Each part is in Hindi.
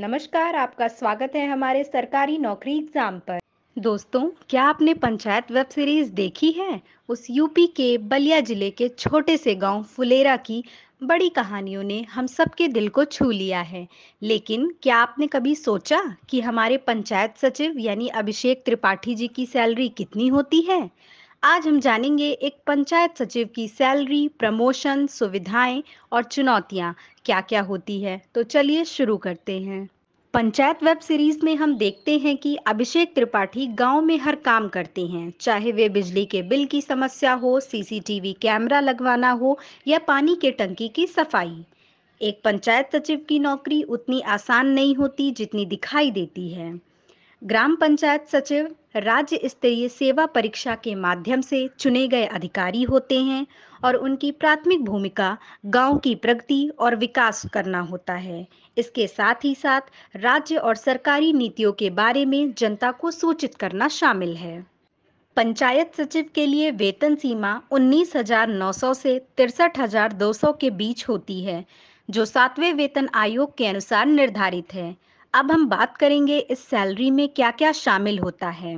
नमस्कार आपका स्वागत है हमारे सरकारी नौकरी एग्जाम पर दोस्तों क्या आपने पंचायत वेब सीरीज देखी है उस यूपी के बलिया जिले के छोटे से गांव फुलेरा की बड़ी कहानियों ने हम सबके दिल को छू लिया है लेकिन क्या आपने कभी सोचा कि हमारे पंचायत सचिव यानी अभिषेक त्रिपाठी जी की सैलरी कितनी होती है आज हम जानेंगे एक पंचायत सचिव की सैलरी प्रमोशन सुविधाएं और चुनौतियां क्या क्या होती है तो चलिए शुरू करते हैं पंचायत वेब सीरीज में हम देखते हैं कि अभिषेक त्रिपाठी गांव में हर काम करते हैं चाहे वे बिजली के बिल की समस्या हो सीसीटीवी कैमरा लगवाना हो या पानी के टंकी की सफाई एक पंचायत सचिव की नौकरी उतनी आसान नहीं होती जितनी दिखाई देती है ग्राम पंचायत सचिव राज्य स्तरीय सेवा परीक्षा के माध्यम से चुने गए अधिकारी होते हैं और उनकी प्राथमिक भूमिका गांव की प्रगति और विकास करना होता है इसके साथ ही साथ राज्य और सरकारी नीतियों के बारे में जनता को सूचित करना शामिल है पंचायत सचिव के लिए वेतन सीमा 19,900 से तिरसठ के बीच होती है जो सातवें वेतन आयोग के अनुसार निर्धारित है अब हम बात करेंगे इस सैलरी में क्या क्या शामिल होता है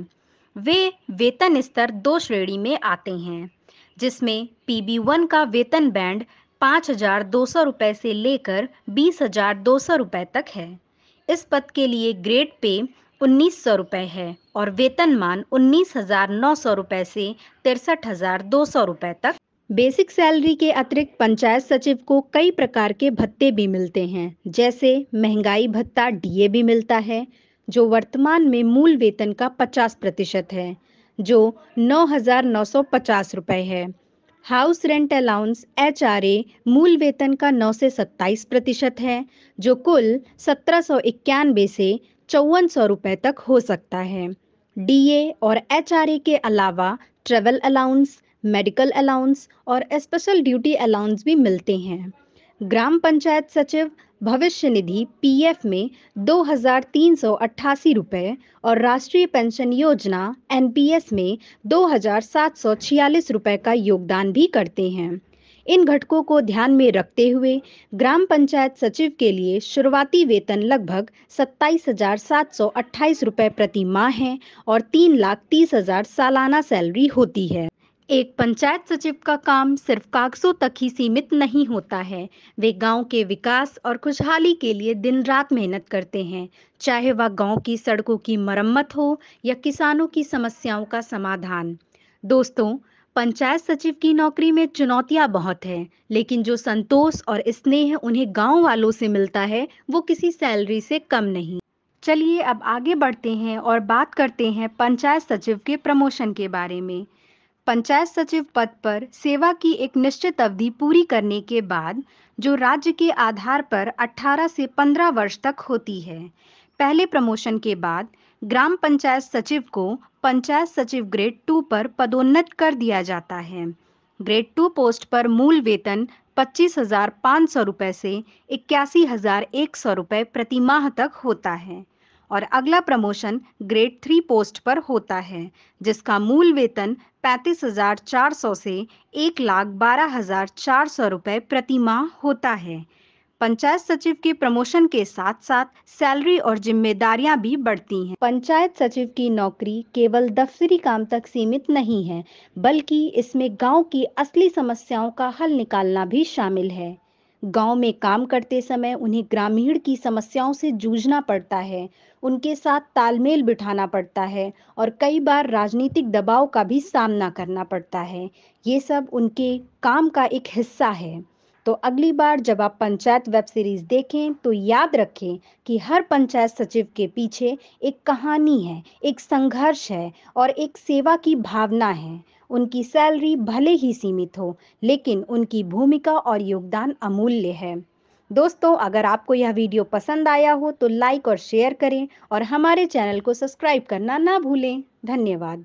वे वेतन स्तर दो श्रेणी में आते हैं जिसमें पी बी वन का वेतन बैंड पाँच हजार दो सौ रुपये से लेकर बीस हजार दो सौ रुपये तक है इस पद के लिए ग्रेड पे उन्नीस सौ रुपये है और वेतनमान उन्नीस हजार नौ सौ रुपये से तिरसठ हजार दो सौ रुपये तक बेसिक सैलरी के अतिरिक्त पंचायत सचिव को कई प्रकार के भत्ते भी मिलते हैं जैसे महंगाई भत्ता डीए भी मिलता है जो वर्तमान में मूल वेतन का 50 प्रतिशत है जो पचास रुपए है हाउस रेंट अलाउंस एच मूल वेतन का 9 से 27 प्रतिशत है जो कुल सत्रह से चौवन सौ रुपये तक हो सकता है डीए और एच के अलावा ट्रेवल अलाउंस मेडिकल अलाउंस और स्पेशल ड्यूटी अलाउंस भी मिलते हैं ग्राम पंचायत सचिव भविष्य निधि पीएफ में दो हजार तीन सौ अट्ठासी रुपये और राष्ट्रीय पेंशन योजना एनपीएस में दो हजार सात सौ छियालीस रुपये का योगदान भी करते हैं इन घटकों को ध्यान में रखते हुए ग्राम पंचायत सचिव के लिए शुरुआती वेतन लगभग सत्ताईस हजार सात सौ अट्ठाईस रुपये प्रति माह है और तीन लाख तीस हजार सालाना सैलरी होती है एक पंचायत सचिव का काम सिर्फ कागजों तक ही सीमित नहीं होता है वे गांव के विकास और खुशहाली के लिए दिन रात मेहनत करते हैं चाहे वह गांव की सड़कों की मरम्मत हो या किसानों की समस्याओं का समाधान दोस्तों पंचायत सचिव की नौकरी में चुनौतियां बहुत हैं लेकिन जो संतोष और स्नेह उन्हें गाँव वालों से मिलता है वो किसी सैलरी से कम नहीं चलिए अब आगे बढ़ते हैं और बात करते हैं पंचायत सचिव के प्रमोशन के बारे में पंचायत सचिव पद पर सेवा की एक निश्चित अवधि पूरी करने के बाद जो राज्य के आधार पर 18 से 15 वर्ष तक होती है पहले प्रमोशन के बाद ग्राम पंचायत सचिव को पंचायत सचिव ग्रेड टू पर पदोन्नत कर दिया जाता है ग्रेड टू पोस्ट पर मूल वेतन पच्चीस हजार पाँच सौ रुपये से इक्यासी हजार एक सौ रुपये प्रति माह तक होता है और अगला प्रमोशन ग्रेड थ्री पोस्ट पर होता है जिसका मूल वेतन पैंतीस हजार चार सौ से एक लाख बारह हजार चार सौ रुपए प्रति माह होता है पंचायत सचिव के प्रमोशन के साथ साथ सैलरी और जिम्मेदारियां भी बढ़ती हैं। पंचायत सचिव की नौकरी केवल दफ्तरी काम तक सीमित नहीं है बल्कि इसमें गांव की असली समस्याओं का हल निकालना भी शामिल है गांव में काम करते समय उन्हें ग्रामीण की समस्याओं से जूझना पड़ता है उनके साथ तालमेल बिठाना पड़ता है और कई बार राजनीतिक दबाव का भी सामना करना पड़ता है ये सब उनके काम का एक हिस्सा है तो अगली बार जब आप पंचायत वेब सीरीज देखें तो याद रखें कि हर पंचायत सचिव के पीछे एक कहानी है एक संघर्ष है और एक सेवा की भावना है उनकी सैलरी भले ही सीमित हो लेकिन उनकी भूमिका और योगदान अमूल्य है दोस्तों अगर आपको यह वीडियो पसंद आया हो तो लाइक और शेयर करें और हमारे चैनल को सब्सक्राइब करना ना भूलें धन्यवाद